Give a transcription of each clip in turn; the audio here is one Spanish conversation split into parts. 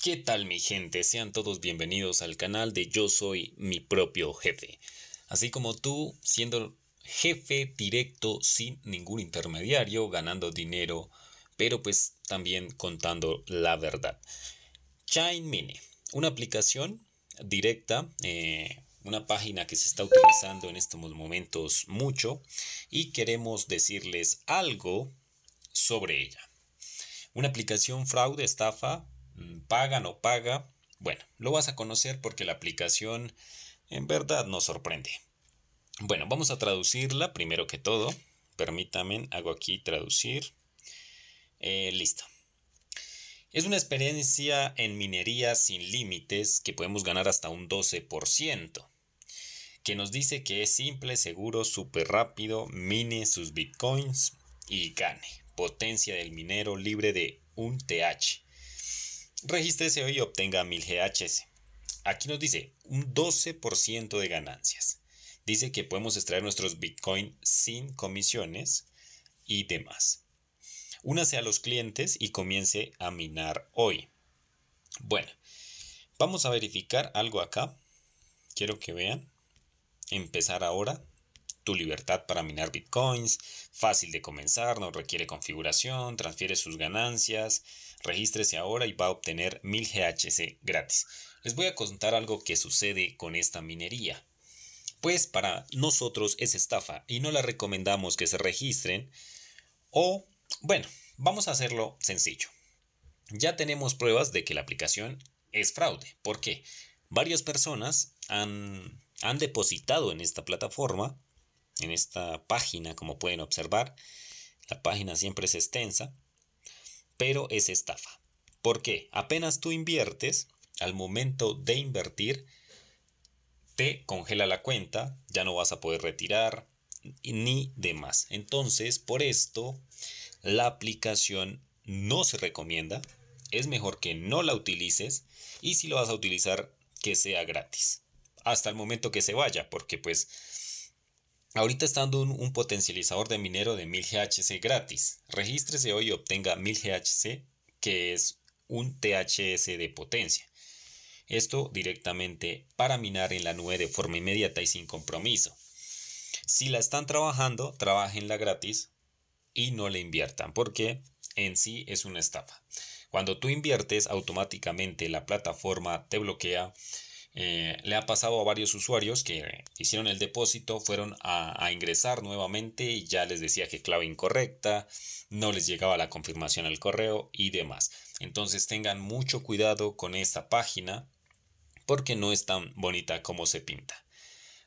¿Qué tal mi gente? Sean todos bienvenidos al canal de Yo Soy mi propio jefe. Así como tú, siendo jefe directo sin ningún intermediario, ganando dinero, pero pues también contando la verdad. Chain Mini, una aplicación directa, eh, una página que se está utilizando en estos momentos mucho y queremos decirles algo sobre ella. Una aplicación fraude, estafa, Mm, paga, no paga. Bueno, lo vas a conocer porque la aplicación en verdad nos sorprende. Bueno, vamos a traducirla primero que todo. Permítanme, hago aquí traducir. Eh, listo. Es una experiencia en minería sin límites que podemos ganar hasta un 12%, que nos dice que es simple, seguro, súper rápido, mine sus bitcoins y gane. Potencia del minero libre de un TH. Regístrese y obtenga 1000 GHS. Aquí nos dice un 12% de ganancias. Dice que podemos extraer nuestros Bitcoin sin comisiones y demás. Únase a los clientes y comience a minar hoy. Bueno, vamos a verificar algo acá. Quiero que vean. Empezar ahora tu libertad para minar bitcoins, fácil de comenzar, no requiere configuración, transfiere sus ganancias, regístrese ahora y va a obtener 1000 GHC gratis. Les voy a contar algo que sucede con esta minería. Pues para nosotros es estafa y no la recomendamos que se registren. O, bueno, vamos a hacerlo sencillo. Ya tenemos pruebas de que la aplicación es fraude. ¿Por qué? Varias personas han, han depositado en esta plataforma en esta página, como pueden observar. La página siempre es extensa, pero es estafa. ¿Por qué? Apenas tú inviertes, al momento de invertir, te congela la cuenta, ya no vas a poder retirar ni demás. Entonces, por esto, la aplicación no se recomienda. Es mejor que no la utilices y si lo vas a utilizar, que sea gratis. Hasta el momento que se vaya, porque pues Ahorita estando un, potencializador de minero de 1000 GHC gratis. Regístrese hoy y obtenga 1000 GHC, que es un THS de potencia. Esto directamente para minar en la nube de forma inmediata y sin compromiso. Si la están trabajando, trabajenla gratis y no le inviertan, porque en sí es una estafa. Cuando tú inviertes, automáticamente la plataforma te bloquea eh, le ha pasado a varios usuarios que hicieron el depósito, fueron a, ingresar nuevamente y ya les decía que clave incorrecta, no les llegaba la confirmación al correo y demás. Entonces tengan mucho cuidado con esta página porque no es tan bonita como se pinta.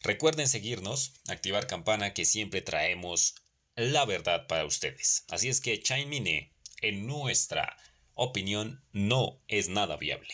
Recuerden seguirnos, activar campana que siempre traemos la verdad para ustedes. Así es que ChainMine en nuestra opinión, no es nada viable.